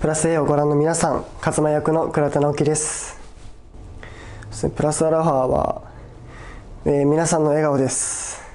プラス A をご覧の皆さん勝間役の倉田直樹ですプラスアラファーは、えー、皆さんの笑顔です